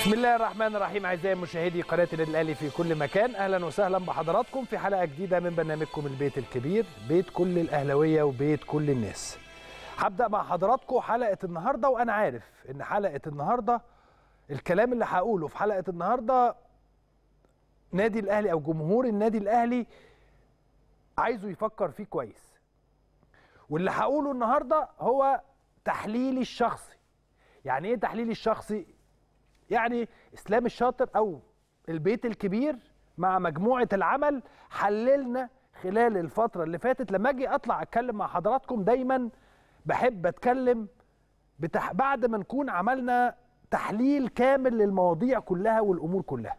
بسم الله الرحمن الرحيم اعزائي مشاهدي قناه النادي الاهلي في كل مكان اهلا وسهلا بحضراتكم في حلقه جديده من برنامجكم البيت الكبير بيت كل الاهلاويه وبيت كل الناس هبدا مع حضراتكم حلقه النهارده وانا عارف ان حلقه النهارده الكلام اللي هقوله في حلقه النهارده نادي الاهلي او جمهور النادي الاهلي عايزه يفكر فيه كويس واللي هقوله النهارده هو تحليلي الشخصي يعني ايه تحليلي الشخصي يعني اسلام الشاطر او البيت الكبير مع مجموعه العمل حللنا خلال الفتره اللي فاتت لما اجي اطلع اتكلم مع حضراتكم دايما بحب اتكلم بتح... بعد ما نكون عملنا تحليل كامل للمواضيع كلها والامور كلها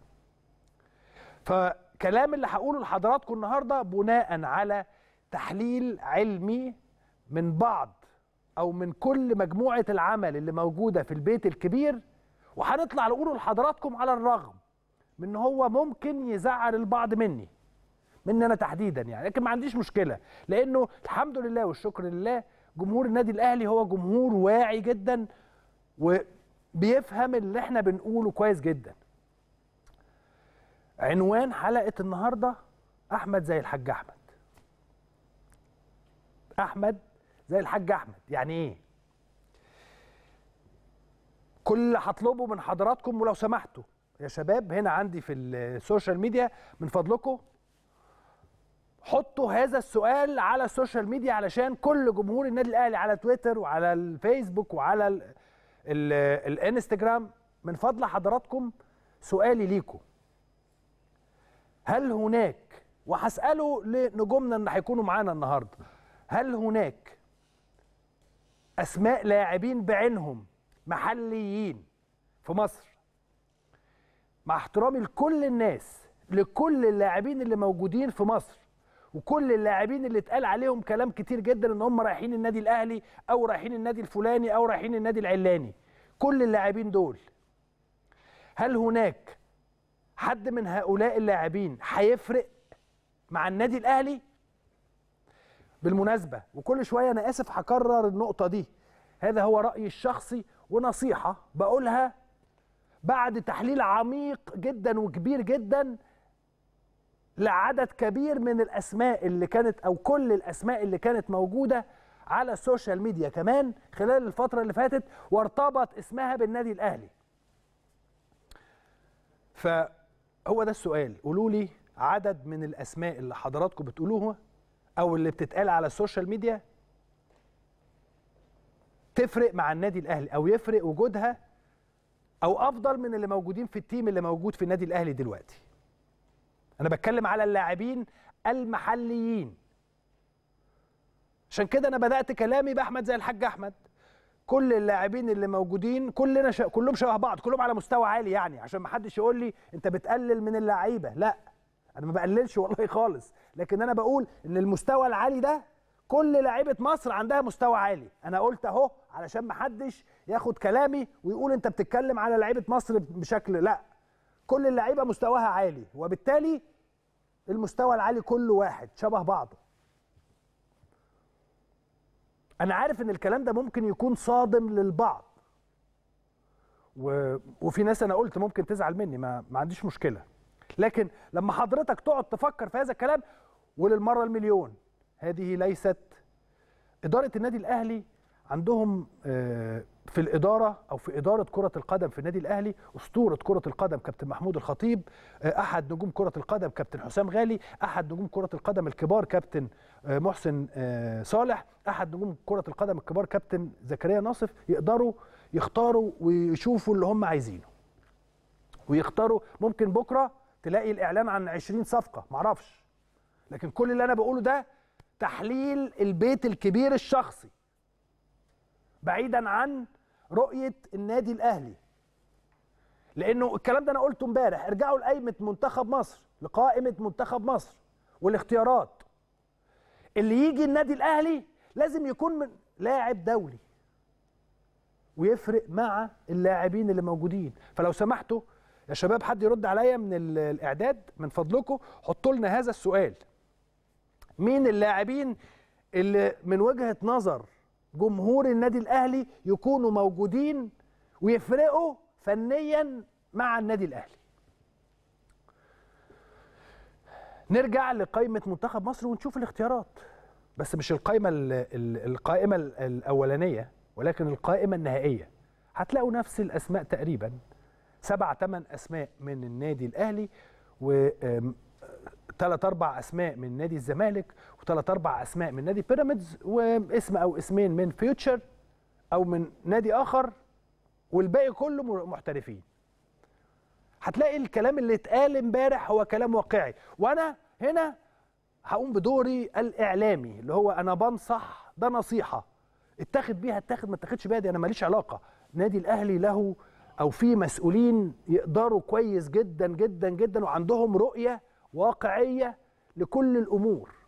فكلام اللي هقوله لحضراتكم النهارده بناء على تحليل علمي من بعض او من كل مجموعه العمل اللي موجوده في البيت الكبير وهنطلع نقوله لحضراتكم على الرغم من ان هو ممكن يزعل البعض مني مني انا تحديدا يعني لكن ما عنديش مشكله لانه الحمد لله والشكر لله جمهور النادي الاهلي هو جمهور واعي جدا وبيفهم اللي احنا بنقوله كويس جدا عنوان حلقه النهارده احمد زي الحاج احمد احمد زي الحاج احمد يعني ايه كل اللي هطلبه من حضراتكم ولو سمحتوا يا شباب هنا عندي في السوشيال ميديا من فضلكم حطوا هذا السؤال على السوشيال ميديا علشان كل جمهور النادي الاهلي على تويتر وعلى الفيسبوك وعلى الانستجرام من فضل حضراتكم سؤالي ليكم هل هناك وهساله لنجومنا اللي هيكونوا معانا النهارده هل هناك اسماء لاعبين بعينهم محليين في مصر مع احترامي لكل الناس لكل اللاعبين اللي موجودين في مصر وكل اللاعبين اللي اتقال عليهم كلام كتير جدا ان هم رايحين النادي الاهلي او رايحين النادي الفلاني او رايحين النادي العلاني كل اللاعبين دول هل هناك حد من هؤلاء اللاعبين هيفرق مع النادي الاهلي بالمناسبه وكل شويه انا اسف هكرر النقطه دي هذا هو رأيي الشخصي ونصيحة بقولها بعد تحليل عميق جدا وكبير جدا لعدد كبير من الأسماء اللي كانت أو كل الأسماء اللي كانت موجودة على السوشيال ميديا كمان خلال الفترة اللي فاتت وارتبط اسمها بالنادي الأهلي فهو ده السؤال قولوا لي عدد من الأسماء اللي حضراتكم بتقولوها أو اللي بتتقال على السوشيال ميديا تفرق مع النادي الاهلي او يفرق وجودها او افضل من اللي موجودين في التيم اللي موجود في النادي الاهلي دلوقتي انا بتكلم على اللاعبين المحليين عشان كده انا بدات كلامي باحمد زي الحاج احمد كل اللاعبين اللي موجودين كلنا ش... كلهم شبه بعض كلهم على مستوى عالي يعني عشان ما حدش يقول لي انت بتقلل من اللعيبه لا انا ما بقللش والله خالص لكن انا بقول ان المستوى العالي ده كل لعيبه مصر عندها مستوى عالي انا قلت اهو علشان ما حدش ياخد كلامي ويقول انت بتتكلم على لعيبه مصر بشكل لا كل اللعيبه مستواها عالي وبالتالي المستوى العالي كله واحد شبه بعضه انا عارف ان الكلام ده ممكن يكون صادم للبعض و... وفي ناس انا قلت ممكن تزعل مني ما, ما عنديش مشكله لكن لما حضرتك تقعد تفكر في هذا الكلام وللمره المليون هذه ليست إدارة النادي الأهلي عندهم آه، في الإدارة أو في إدارة كرة القدم في النادي الأهلي أسطورة كرة القدم كابتن محمود الخطيب آه، أحد نجوم كرة القدم كابتن حسام غالي أحد نجوم كرة القدم الكبار كابتن آه، محسن صالح أحد نجوم كرة القدم الكبار كابتن زكريا ناصف يقدروا يختاروا ويشوفوا اللي هم عايزينه ويختاروا ممكن بكرة تلاقي الإعلان عن 20 صفقة معرفش لكن كل اللي أنا بقوله ده تحليل البيت الكبير الشخصي بعيدا عن رؤيه النادي الاهلي لانه الكلام ده انا قلته امبارح ارجعوا لقائمه منتخب مصر لقائمه منتخب مصر والاختيارات اللي يجي النادي الاهلي لازم يكون من لاعب دولي ويفرق مع اللاعبين اللي موجودين فلو سمحتوا يا شباب حد يرد عليا من الاعداد من فضلكم حطوا لنا هذا السؤال مين اللاعبين اللي من وجهه نظر جمهور النادي الاهلي يكونوا موجودين ويفرقوا فنيا مع النادي الاهلي نرجع لقائمه منتخب مصر ونشوف الاختيارات بس مش القائمه القائمه الاولانيه ولكن القائمه النهائيه هتلاقوا نفس الاسماء تقريبا سبع تمن اسماء من النادي الاهلي و ثلاث اربع اسماء من نادي الزمالك وثلاث اربع اسماء من نادي بيراميدز واسم او اسمين من فيوتشر او من نادي اخر والباقي كله محترفين هتلاقي الكلام اللي اتقال امبارح هو كلام واقعي وانا هنا هقوم بدوري الاعلامي اللي هو انا بنصح ده نصيحه اتخذ بيها اتخذ ما اتخذش بيها دي انا ماليش علاقه نادي الاهلي له او في مسؤولين يقدروا كويس جدا جدا جدا وعندهم رؤيه واقعيه لكل الامور